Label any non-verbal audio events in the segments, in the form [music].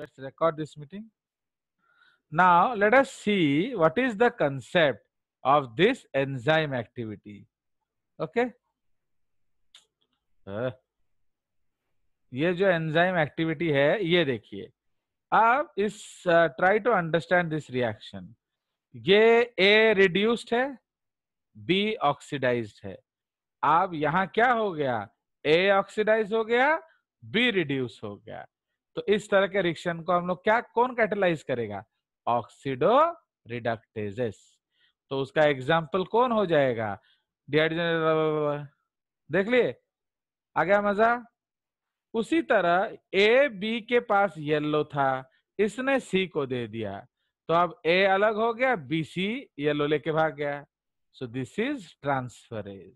Let's record this meeting. Now, let us see what is the concept of this enzyme activity. Okay. Uh, ये जो enzyme activity है ये देखिए आप इस try to understand this reaction ये A reduced है बी ऑक्सीडाइज्ड है आप यहां क्या हो गया ए ऑक्सीडाइज हो गया बी रिड्यूस हो गया तो इस तरह के रिएक्शन को हम लोग क्या कौन कैटेलाइज करेगा ऑक्सीडो रिडक्टेजेस तो उसका एग्जाम्पल कौन हो जाएगा देख लिए आ गया मजा उसी तरह ए बी के पास येलो था इसने सी को दे दिया तो अब ए अलग हो गया बी सी येलो लेके भाग गया सो दिस इज ट्रांसफरेज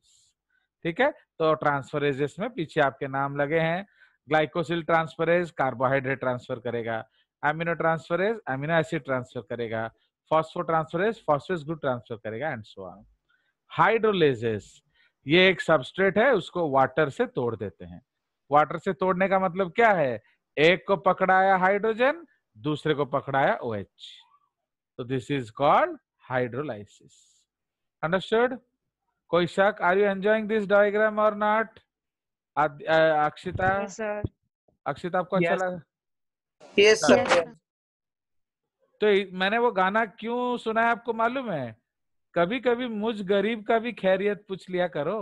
ठीक है तो ट्रांसफरेजेस में पीछे आपके नाम लगे हैं ग्लाइकोसिल ट्रांसफरेज कार्बोहाइड्रेट ट्रांसफर करेगा amino transferase amino acid transfer करेगा phospho transferase phosphate group transfer करेगा एंड सो ऑन हाइड्रोलेजेस ये एक सबस्ट्रेट है उसको वाटर से तोड़ देते हैं वाटर से तोड़ने का मतलब क्या है एक को पकड़ाया हाइड्रोजन दूसरे को पकड़ाया ओ OH. तो this is called hydrolysis understood कोई शक are you enjoying this diagram और नॉट अक्षिता अक्षिता आपको अच्छा लगा यस सर तो मैंने वो गाना क्यों सुना है आपको मालूम है कभी कभी मुझ गरीब का भी खैरियत पूछ लिया करो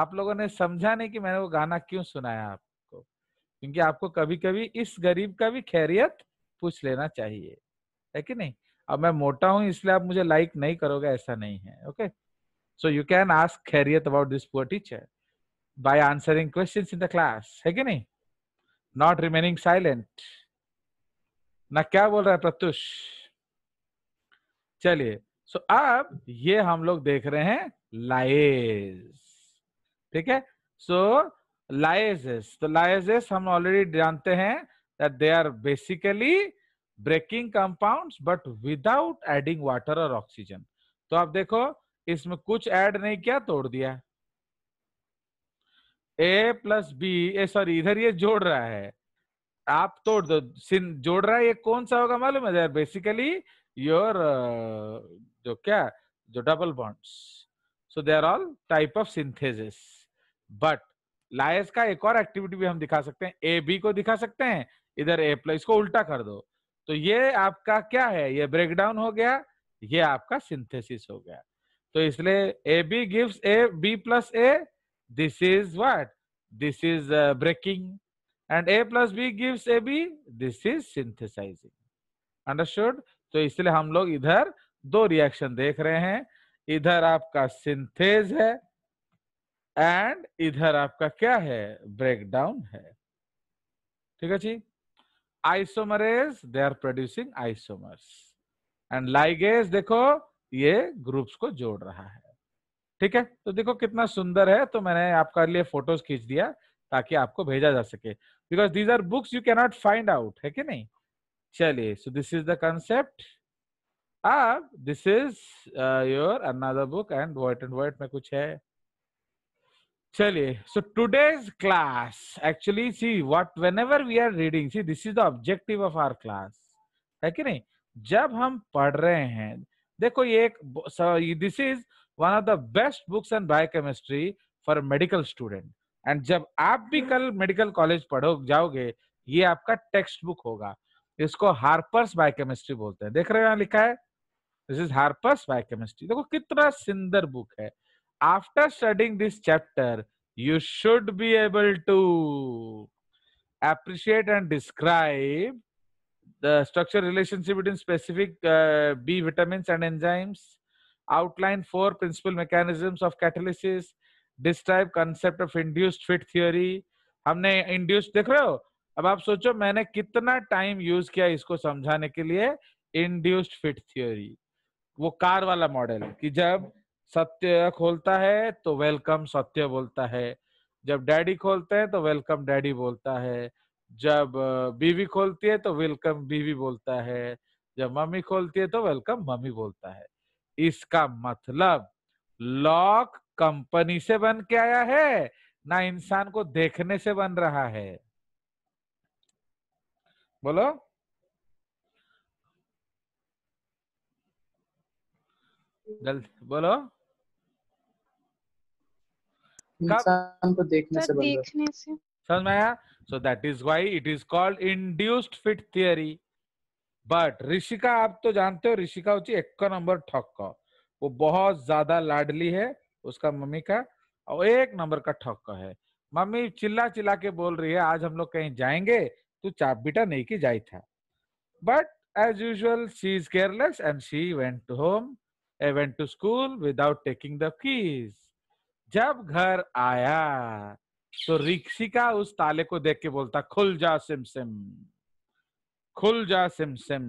आप लोगों ने समझा नहीं कि मैंने वो गाना क्यों सुनाया आपको क्योंकि आपको कभी कभी इस गरीब का भी खैरियत पूछ लेना चाहिए है कि नहीं अब मैं मोटा हूं इसलिए आप मुझे लाइक नहीं करोगे ऐसा नहीं है okay so you can ask खैरियत about this poor teacher by answering questions in the class है कि नहीं not remaining silent ना क्या बोल रहा है प्रत्युष चलिए सो so, अब ये हम लोग देख रहे हैं लाइज ठीक है सो लाइजेस तो लाइजेस हम ऑलरेडी जानते हैं that they are basically breaking compounds but without adding water और ऑक्सीजन तो आप देखो इसमें कुछ ऐड नहीं किया तोड़ दिया A plus B A sorry इधर ये जोड़ रहा है आप तोड़ दो सिन जोड़ रहा है ये कौन सा होगा मालूम है बेसिकली योर uh, जो क्या जो double bonds so they are all type of synthesis but lyase का एक और एक्टिविटी भी हम दिखा सकते हैं ए बी को दिखा सकते हैं इधर ए प्लस इसको उल्टा कर दो तो ये आपका क्या है ये ब्रेकडाउन हो गया ये आपका सिंथेसिस हो गया तो इसलिए A B gives A B plus A This is what? This is uh, breaking. And A plus B gives AB. This is synthesizing. Understood? तो इसलिए हम लोग इधर दो रिएक्शन देख रहे हैं इधर आपका सिंथेज है एंड इधर आपका क्या है ब्रेकडाउन है ठीक है जी isomerase they are producing isomers and ligase देखो ये ग्रुप्स को जोड़ रहा है ठीक है तो देखो कितना सुंदर है तो मैंने आपका लिए फोटोज खींच दिया ताकि आपको भेजा जा सके because these are books you cannot find out है कि नहीं चलिए so this is the concept अब this is your another book and white and white में कुछ है चलिए so today's class actually see what whenever we are reading see this is the objective of our class है कि नहीं जब हम पढ़ रहे हैं देखो ये एक this is one of the best books and biochemistry for medical student and जब आप भी कल मेडिकल कॉलेज पढ़ो जाओगे ये आपका टेक्स्ट बुक होगा इसको हार्पर्स बायोकेमिस्ट्री बोलते हैं देख रहे हो यहाँ लिखा है दिस इज हार्पर्स बायोकेमिस्ट्री देखो कितना सुंदर बुक है after studying this chapter you should be able to appreciate and describe the structure relationship between specific B vitamin and enzymes outline four principal mechanisms of catalysis, describe concept of induced fit theory. हमने induced देख रहे हो अब आप सोचो मैंने कितना time use किया इसको समझाने के लिए इंड्यूस्ड फिट थ्योरी वो कार वाला मॉडल कि जब सत्य खोलता है तो वेलकम सत्य बोलता है जब डैडी खोलते हैं तो वेलकम डैडी बोलता है जब बीवी खोलती है तो वेलकम बीवी बोलता है जब मम्मी खोलती है तो वेलकम मम्मी बोलता है इसका मतलब लॉक कंपनी से बन के आया है ना इंसान को देखने से बन रहा है बोलो जल्दी बोलो इंसान को देखने से बन रहा है समझ में आया so that is why it is called induced fit theory but Rishika आप तो जानते हो ऋषिका होती एक नंबर ठक्क वो बहुत ज्यादा लाडली है उसका मम्मी का और एक नंबर का ठक्क है मम्मी चिल्ला चिल्ला के बोल रही है आज हम लोग कहीं जाएंगे तू तो चाप बेटा नहीं की जाय था but as usual she is careless and she went to home a went to school without taking the keys जब घर आया तो ऋषिका उस ताले को देख के बोलता खुल जा सिम सिम खुल जा सिम सिम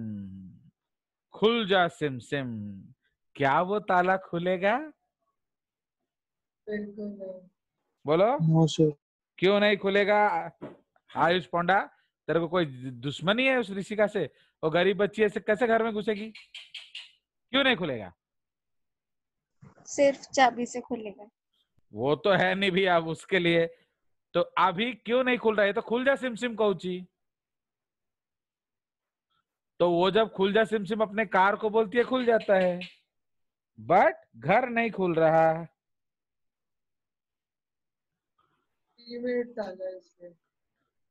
खुल जा सिम सिम क्या वो ताला खुलेगा बोलो हाँ, क्यों नहीं खुलेगा आयुष पोंडा तेरे को कोई दुश्मनी है उस ऋषिका से और गरीब बच्ची ऐसे कैसे घर में घुसेगी क्यों नहीं खुलेगा सिर्फ चाबी से खुलेगा वो तो है नहीं भी अब उसके लिए तो अभी क्यों नहीं खुल रहा है तो खुल जा सिम सिम कौची तो वो जब खुल जा सिम सिम अपने कार को बोलती है खुल जाता है बट घर नहीं खुल रहा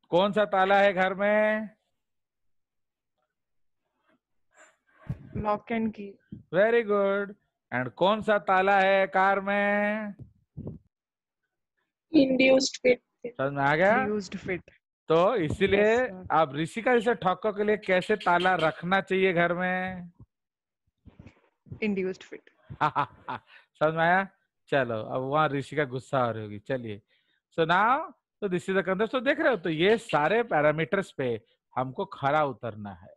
कौन सा ताला है घर में lock and key very good and कौन सा ताला है कार में इंड्यूस्ड फिट समझ में आ गया इंड्यूस्ड फिट तो इसीलिए अच्छा। आप ऋषि का जैसे ठक्को के लिए कैसे ताला रखना चाहिए घर में इंड्यूस्ड फिट [laughs] समझ में आया चलो अब वहां ऋषि का गुस्सा आ रही होगी चलिए सो नाउ तो दिस इज द तो देख रहे हो तो ये सारे पैरामीटर्स पे हमको खरा उतरना है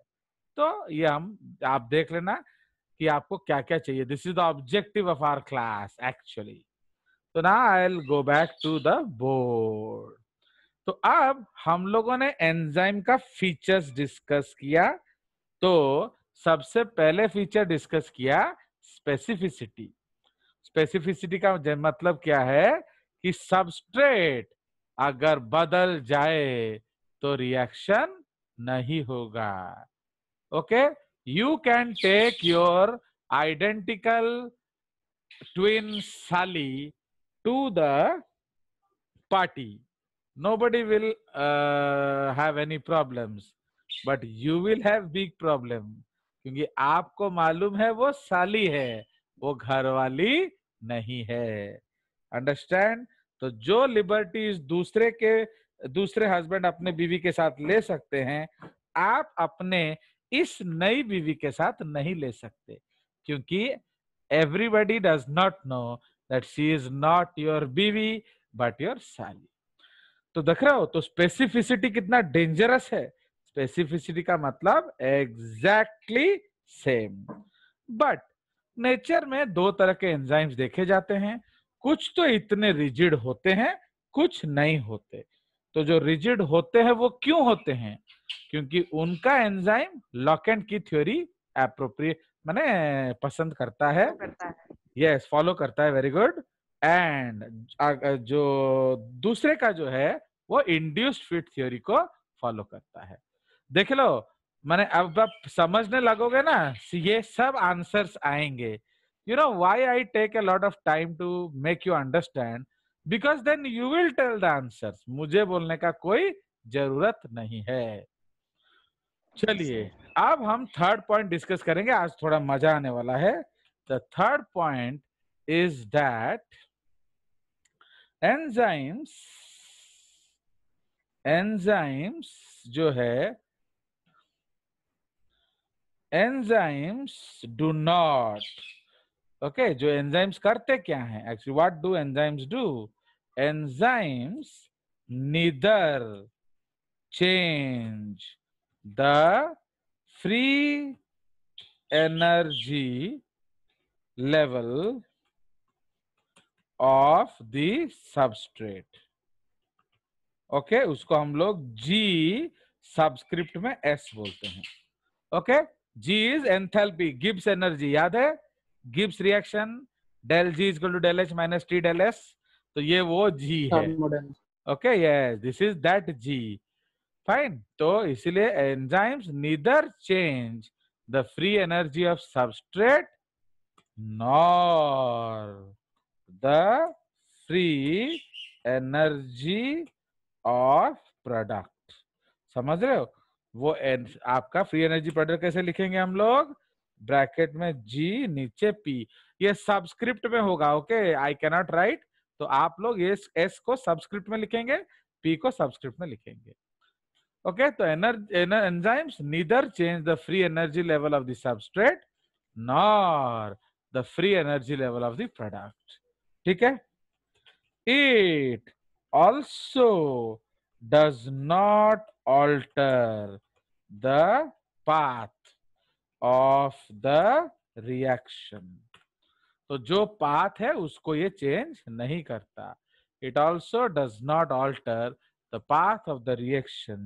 तो ये हम आप देख लेना कि आपको क्या क्या चाहिए this is the objective of our class actually तो ना I go back to the board तो अब हम लोगों ने एंजाइम का फीचर्स डिस्कस किया तो सबसे पहले फीचर डिस्कस किया स्पेसिफिसिटी स्पेसिफिसिटी का मतलब क्या है कि सबस्ट्रेट अगर बदल जाए तो रिएक्शन नहीं होगा okay you can take your identical twin साली to the party nobody will uh, have any problems but you will have big problem क्योंकि आपको मालूम है वो साली है वो घर वाली नहीं है अंडरस्टैंड तो जो लिबर्टीज दूसरे के दूसरे हस्बैंड अपने बीवी के साथ ले सकते हैं आप अपने इस नई बीवी के साथ नहीं ले सकते क्योंकि everybody does not know that she is not your बीवी बट योर साली तो देख रहे हो तो स्पेसिफिसिटी कितना डेंजरस है स्पेसिफिसिटी का मतलब एग्जैक्टली सेम बट नेचर में दो तरह के एंजाइम्स देखे जाते हैं कुछ तो इतने रिजिड होते हैं कुछ नहीं होते तो जो रिजिड होते हैं वो क्यों होते हैं क्योंकि उनका enzyme lock and key theory appropriate मैंने पसंद करता है यस फॉलो करता है वेरी गुड एंड जो दूसरे का जो है वो इंड्यूस्ड फिट थ्योरी को फॉलो करता है देख लो मैंने अब आप समझने लगोगे ना ये सब आंसर्स आएंगे you know why I take a lot of time to make you understand because then you will tell the answers मुझे बोलने का कोई जरूरत नहीं है चलिए अब हम थर्ड पॉइंट डिस्कस करेंगे आज थोड़ा मजा आने वाला है the third point is that enzymes enzymes जो है एंजाइम्स डू नॉट ओके जो एंजाइम्स करते क्या है actually what do enzymes do enzymes neither change the free energy level of the okay okay? उसको हम लोग जी सबस्क्रिप्ट में एस बोलते हैं okay G is enthalpy Gibbs energy याद है Gibbs reaction del G is to del H minus T del S तो ये वो जी है okay yes this is that G fine तो इसीलिए enzymes neither change the free energy of substrate nor the free energy of product समझ रहे हो वो एन, आपका फ्री एनर्जी प्रोडक्ट कैसे लिखेंगे हम लोग ब्रैकेट में जी नीचे पी ये सब्सक्रिप्ट में होगा ओके आई कैनॉट राइट तो आप लोग ये एस को सब्सक्रिप्ट में लिखेंगे पी को सब्सक्रिप्ट में लिखेंगे ओके तो energy enzymes neither change the free energy level of the substrate nor the free energy level of the product ठीक है ईट also does not alter the path of the reaction. तो जो path है उसको ये चेंज नहीं करता it also does not alter the path of the reaction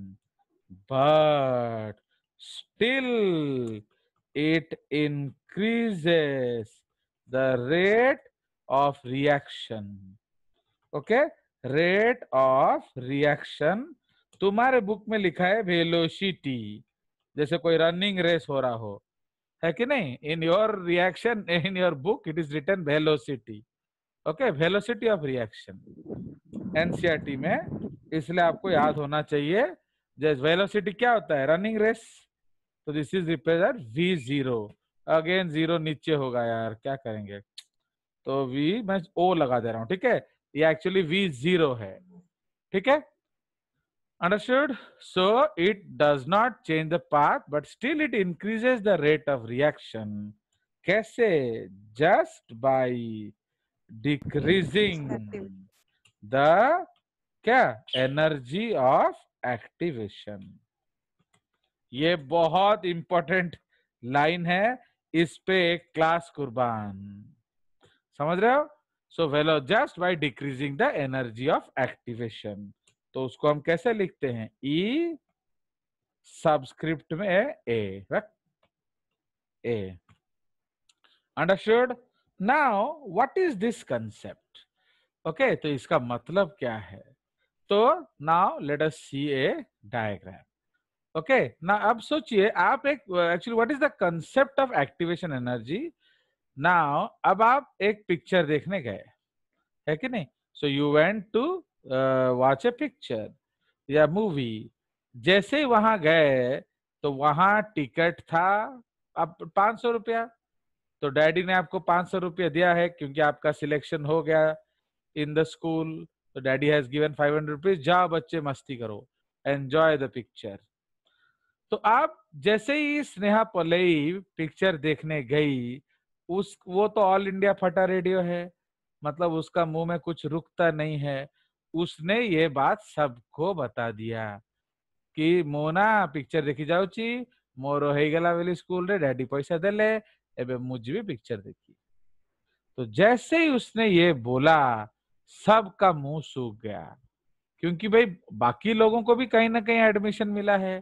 but still it increases the rate of reaction okay rate of reaction तुम्हारे book में लिखा है वेलोसिटी जैसे कोई रनिंग रेस हो रहा हो है कि नहीं in your reaction in your book it is written velocity okay velocity of reaction NCERT में इसलिए आपको याद होना चाहिए जैसे वेलोसिटी क्या होता है रनिंग रेस तो this is represent V zero again zero नीचे होगा यार क्या करेंगे तो वी मैं ओ लगा दे रहा हूँ ठीक है ये एक्चुअली वी जीरो है ठीक है understood so it does not change the path but still it increases the rate of reaction कैसे जस्ट बाय डिक्रीजिंग द क्या एनर्जी ऑफ एक्टिवेशन ये बहुत इंपॉर्टेंट लाइन है इस पे एक क्लास कुर्बान समझ रहे हो so velo just by decreasing the energy of activation तो उसको हम कैसे लिखते हैं ई e सब्सक्रिप्ट में है ए रख ए now what is this concept okay तो इसका मतलब क्या है तो now let us see a diagram okay ना अब सोचिए आप एक actually what is the concept of activation energy now अब आप एक पिक्चर देखने गए है कि नहीं so you went to watch a picture या मूवी जैसे वहां गए तो वहां टिकट था अब पांच सौ रुपया तो डैडी ने आपको पांच सौ रुपया दिया है क्योंकि आपका सिलेक्शन हो गया इन द स्कूल तो daddy has given five hundred rupees जाओ बच्चे मस्ती करो एंजॉय द पिक्चर तो आप जैसे ही स्नेहा पलेई पिक्चर देखने गई उस वो तो ऑल इंडिया फटा रेडियो है मतलब उसका मुंह में कुछ रुकता नहीं है उसने ये बात सबको बता दिया कि मोना पिक्चर देखी जाऊची मोर गला बोली स्कूल रे डैडी पैसा देले एबे मुझे भी पिक्चर देखी तो जैसे ही उसने ये बोला सबका मुंह सूख गया क्योंकि भाई बाकी लोगों को भी कहीं ना कहीं एडमिशन मिला है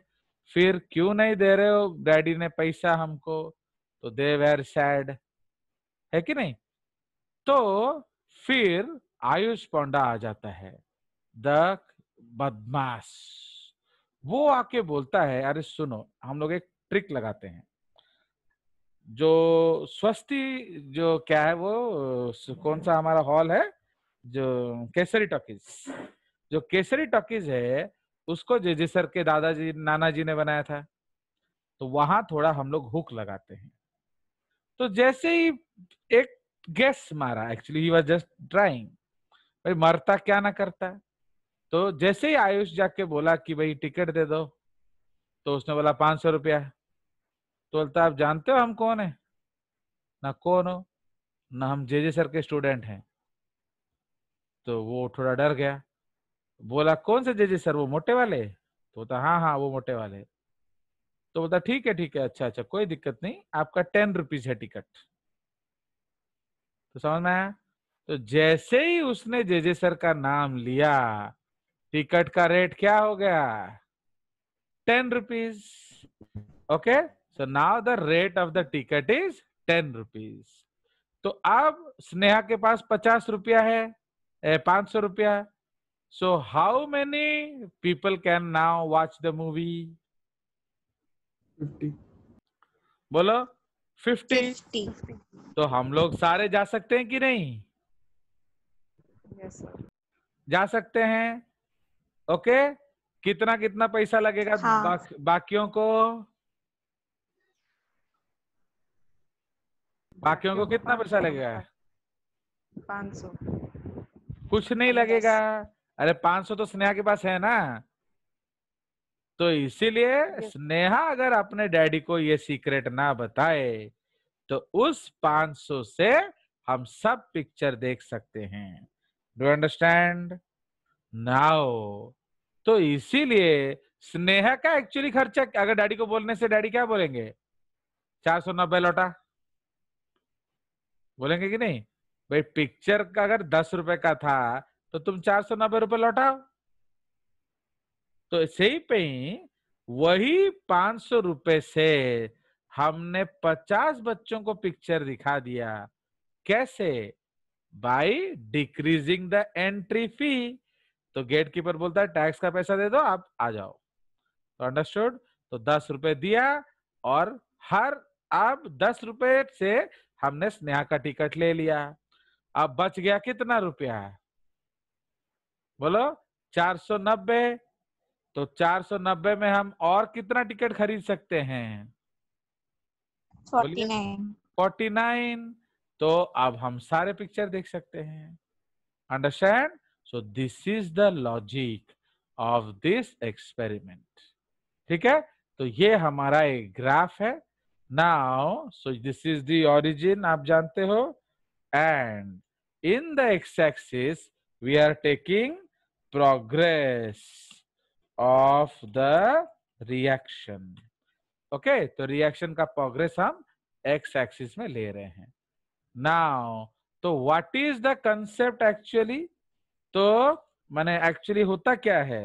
फिर क्यों नहीं दे रहे हो डैडी ने पैसा हमको तो दे वेर सैड है कि नहीं तो फिर आयुष पौंडा आ जाता है द बदमाश वो आके बोलता है अरे सुनो हम लोग एक ट्रिक लगाते हैं जो स्वस्ति जो क्या है वो कौन सा हमारा हॉल है जो केसरी टॉकीज जो केसरी टॉकीज है उसको जे जे सर के दादाजी नाना जी ने बनाया था तो वहां थोड़ा हम लोग हुक लगाते हैं तो जैसे ही एक गैस मारा actually he was just drawing भाई मरता क्या ना करता है तो जैसे ही आयुष जाके बोला कि भाई टिकट दे दो तो उसने बोला पांच सौ रुपया तो बोलता आप जानते हो हम कौन है ना कौन हो ना हम जे जे सर के स्टूडेंट हैं तो वो थोड़ा डर गया बोला कौन से जे जे सर वो मोटे वाले तो बोलता हाँ हाँ वो मोटे वाले तो बोलता ठीक है ठीक है अच्छा अच्छा कोई दिक्कत नहीं आपका टेन रुपीज है टिकट तो समझ में आया तो जैसे ही उसने जे जे सर का नाम लिया टिकट का रेट क्या हो गया ten rupees okay so now the rate of the ticket is ten rupees तो अब स्नेहा के पास पचास रुपया है पांच सौ रुपया so how many people can now watch the movie 50. बोलो फिफ्टी तो हम लोग सारे जा सकते हैं कि नहीं yes, जा सकते हैं ओके okay? कितना कितना पैसा लगेगा हाँ. बाक, बाकियों को बाकियों को कितना पैसा लगेगा 500. सौ कुछ नहीं लगेगा अरे 500 सौ तो स्नेहा के पास है ना तो इसीलिए स्नेहा अगर अपने डैडी को ये सीक्रेट ना बताए तो उस 500 से हम सब पिक्चर देख सकते हैं डू अंडरस्टैंड नाउ तो इसीलिए स्नेहा का एक्चुअली खर्चा अगर डैडी को बोलने से डैडी क्या बोलेंगे चार सौ नब्बे लौटा बोलेंगे कि नहीं भाई पिक्चर का अगर दस रुपए का था तो तुम चार सौ नब्बे रुपए लौटाओ तो ऐसे ही पे ही वही पांच सौ रुपए से हमने पचास बच्चों को पिक्चर दिखा दिया कैसे by decreasing the entry fee तो गेट कीपर बोलता है टैक्स का पैसा दे दो आप आ जाओ तो अंडरस्टूड तो दस रुपए दिया और हर अब दस रुपए से हमने स्नेहा का टिकट ले लिया अब बच गया कितना रुपया बोलो चार सौ नब्बे तो 490 में हम और कितना टिकट खरीद सकते हैं 49 49 तो अब हम सारे पिक्चर देख सकते हैं understand so this is the logic of this experiment ठीक है तो ये हमारा एक ग्राफ है now so this is the origin आप जानते हो and in the X axis we are taking progress of the reaction okay तो रिएक्शन का प्रोग्रेस हम एक्स एक्सिस में ले रहे हैं नाउ तो what is the concept actually तो मैंने एक्चुअली होता क्या है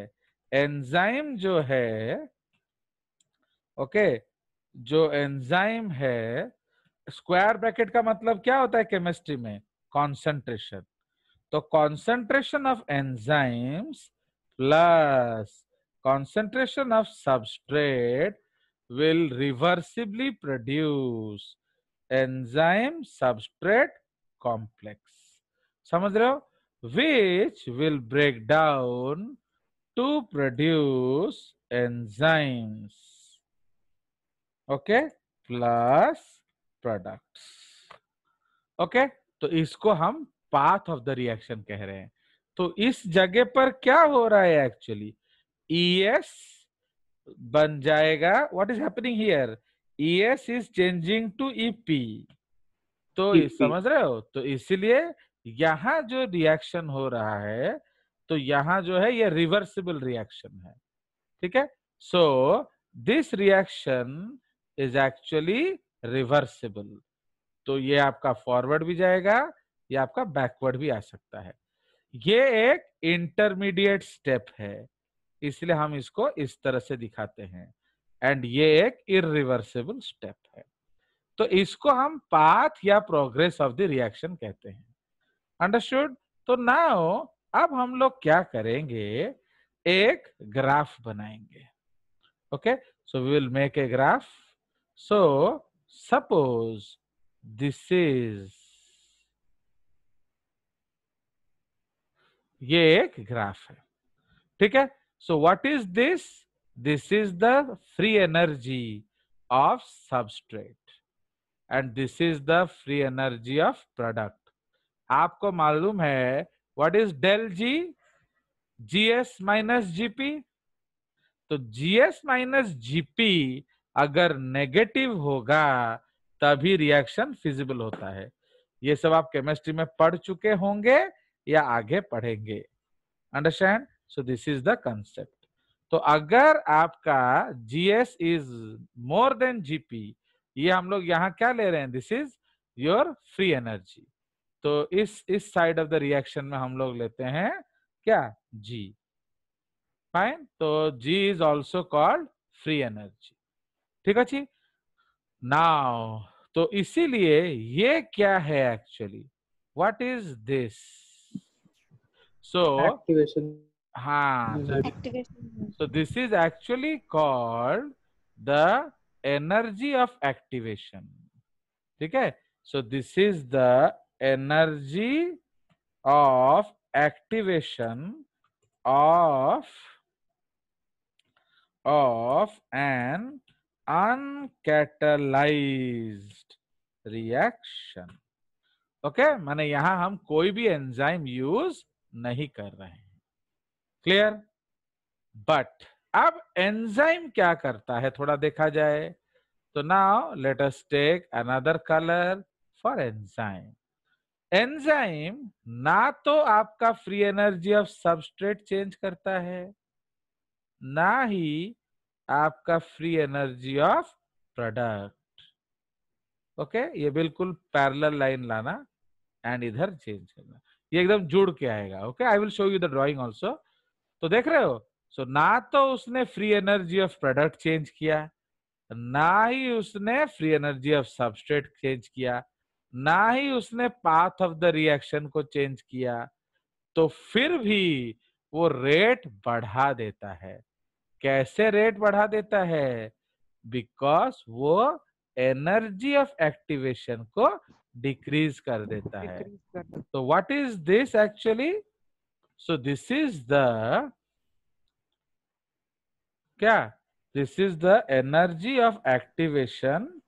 एंजाइम जो है ओके okay, जो एंजाइम है स्क्वायर ब्रैकेट का मतलब क्या होता है केमिस्ट्री में कॉन्सेंट्रेशन तो concentration of enzymes plus concentration of substrate will reversibly produce enzyme substrate complex. samajh rahe ho Which will break down to produce enzymes. Okay? Plus products. Okay? to isko hum path of the reaction keh rahe hain to is jagah par kya ho raha hai actually ES बन जाएगा what is happening here E S is changing to E P तो EP. समझ रहे हो तो इसीलिए यहां जो रिएक्शन हो रहा है तो यहां जो है ये रिवर्सिबल रिएक्शन है ठीक है so this reaction is actually reversible तो ये आपका फॉरवर्ड भी जाएगा या आपका बैकवर्ड भी आ सकता है ये एक इंटरमीडिएट स्टेप है इसलिए हम इसको इस तरह से दिखाते हैं एंड ये एक इिवर्सिबल स्टेप है तो इसको हम पाथ या प्रोग्रेस ऑफ द रिएक्शन कहते हैं अंडरस्टूड तो नाउ अब हम लोग क्या करेंगे एक ग्राफ बनाएंगे okay so we will make a graph so suppose this is ये एक ग्राफ है ठीक है So what is this? This is the free energy of substrate and this is the free energy of product. aapko malum hai what is del G? GS minus gp to GS minus gp agar negative hoga tabhi reaction feasible hota hai ये सब आप chemistry में पढ़ चुके होंगे या आगे पढ़ेंगे understand so this is the concept तो अगर आपका GS is more than GP ये हम लोग यहाँ क्या ले रहे हैं this is your free energy तो इस इस साइड ऑफ द रिएक्शन में हम लोग लेते हैं क्या जी फाइन तो G is also called free energy ठीक है जी नाउ तो इसीलिए ये क्या है actually what is this so activation हाँ. So this is actually called the energy of activation. ठीक है So this is the energy of activation of of an uncatalyzed reaction. Okay okay? मैंने यहां हम कोई भी एंजाइम यूज नहीं कर रहे हैं क्लियर बट अब एंजाइम क्या करता है थोड़ा देखा जाए तो now let us take another colour for enzyme enzyme ना तो आपका free energy of substrate change करता है ना ही आपका free energy of product okay ये बिल्कुल पैरल लाइन लाना एंड इधर चेंज करना ये एकदम जुड़ के आएगा okay I will show you the drawing also तो देख रहे हो सो so, ना तो उसने free energy of product change किया ना ही उसने free energy of substrate change किया ना ही उसने पाथ ऑफ द रिएक्शन को चेंज किया तो फिर भी वो रेट बढ़ा देता है कैसे रेट बढ़ा देता है बिकॉज वो एनर्जी ऑफ एक्टिवेशन को डिक्रीज कर देता है तो what is this actually so this is the क्या this is the energy of activation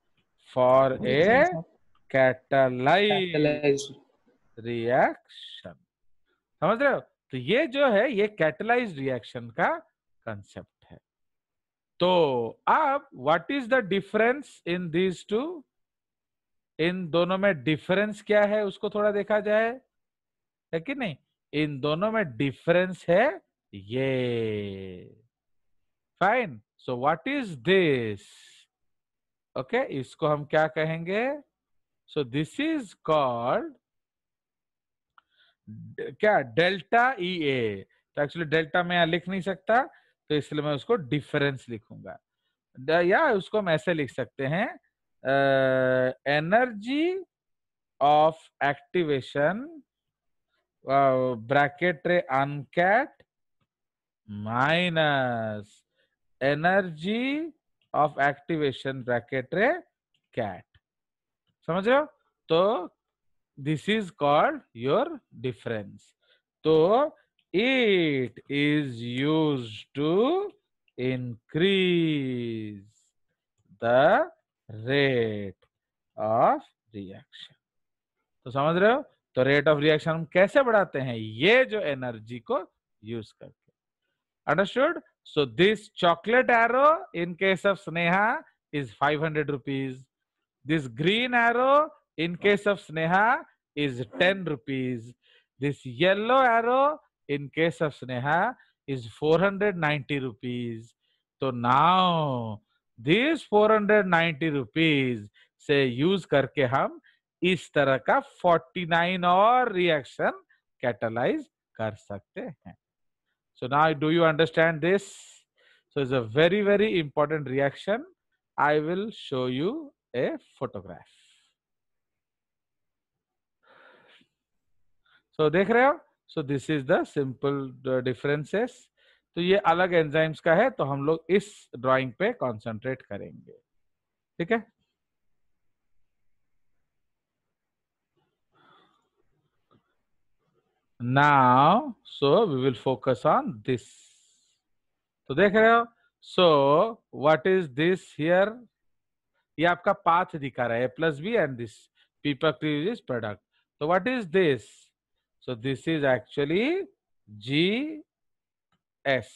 for a catalyzed reaction समझ रहे हो तो ये जो है ये कैटेलाइज रिएक्शन का कंसेप्ट है तो अब what is the difference in these two इन दोनों में डिफरेंस क्या है उसको थोड़ा देखा जाए है कि नहीं इन दोनों में डिफरेंस है ये fine so what is this okay इसको हम क्या कहेंगे सो दिस इज कॉल्ड क्या डेल्टा ई ए तो एक्चुअली डेल्टा मैं यहां लिख नहीं सकता तो इसलिए मैं उसको डिफरेंस लिखूंगा या उसको हम ऐसे लिख सकते हैं एनर्जी ऑफ एक्टिवेशन ब्रैकेट रे uncat minus energy of activation bracket रे कैट समझ रहे हो तो this is called your difference तो it is use to increase the rate of reaction तो समझ रहे हो तो रेट ऑफ रिएक्शन हम कैसे बढ़ाते हैं ये जो एनर्जी को यूज करके understood so this chocolate arrow in case of Sneha is five hundred rupees this green arrow in case of Sneha is ten rupees this yellow arrow in case of sneha is 490 rupees so now these 490 rupees से use करके हम इस तरह का 49 और reaction catalyse कर सकते हैं so now do you understand this so is a very very important reaction I will show you a photograph so देख रहे हो so this is the simple differences तो ये अलग एंजाइम्स का है तो हम लोग इस ड्राइंग पे कंसंट्रेट करेंगे ठीक है now so we will focus on this so dekh rahe ho so what is this here ye aapka path dikha raha hai plus b and this people is product so what is this so this is actually g s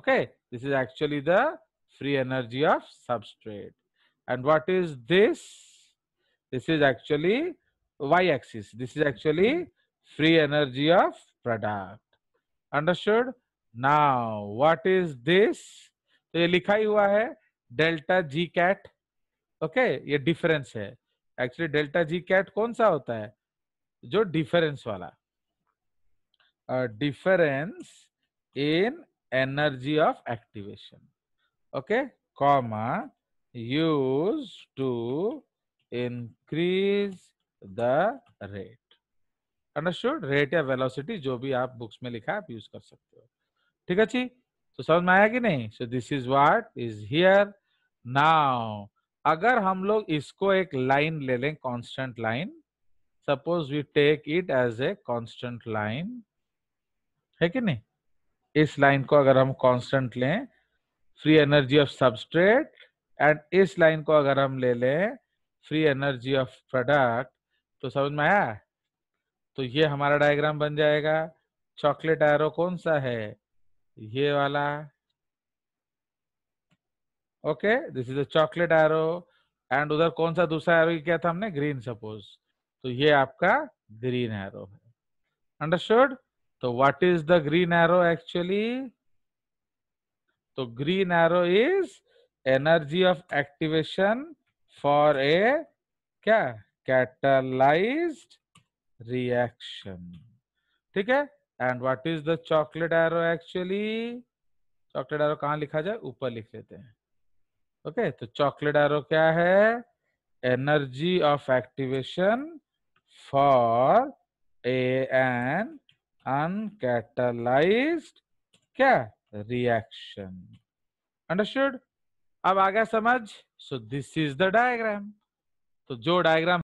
okay this is actually the free energy of substrate and what is this this is actually y axis this is actually free energy of product understood now what is this तो ये लिखा ही हुआ है delta G cat okay ये difference है actually delta G cat कौन सा होता है जो डिफरेंस वाला difference in energy of activation okay comma use to increase the rate understood rate या वेलोसिटी जो भी आप बुक्स में लिखा है आप यूज कर सकते हो ठीक है जी तो समझ में आया कि नहीं so this is what is here now अगर हम लोग इसको एक लाइन ले लें constant line suppose we take it as a constant line है कि नहीं इस लाइन को अगर हम कांस्टेंट लें free energy of substrate and इस लाइन को अगर हम ले लें फ्री एनर्जी ऑफ प्रोडक्ट तो समझ में आया तो ये हमारा डायग्राम बन जाएगा चॉकलेट एरो कौन सा है ये वाला okay this is a chocolate arrow and उधर कौन सा दूसरा एरो किया था हमने ग्रीन सपोज तो ये आपका ग्रीन एरो है अंडरस्टूड तो what is the green arrow actually तो green arrow is energy of activation for a क्या कैटलाइज्ड reaction ठीक है and what is the chocolate arrow actually chocolate arrow कहाँ लिखा जाए ऊपर लिख लेते हैं ओके okay, तो चॉकलेट एरो क्या है energy of activation for a an uncatalysed क्या रिएक्शन अंडरस्टूड अब आ गया समझ so this is the diagram तो जो डायग्राम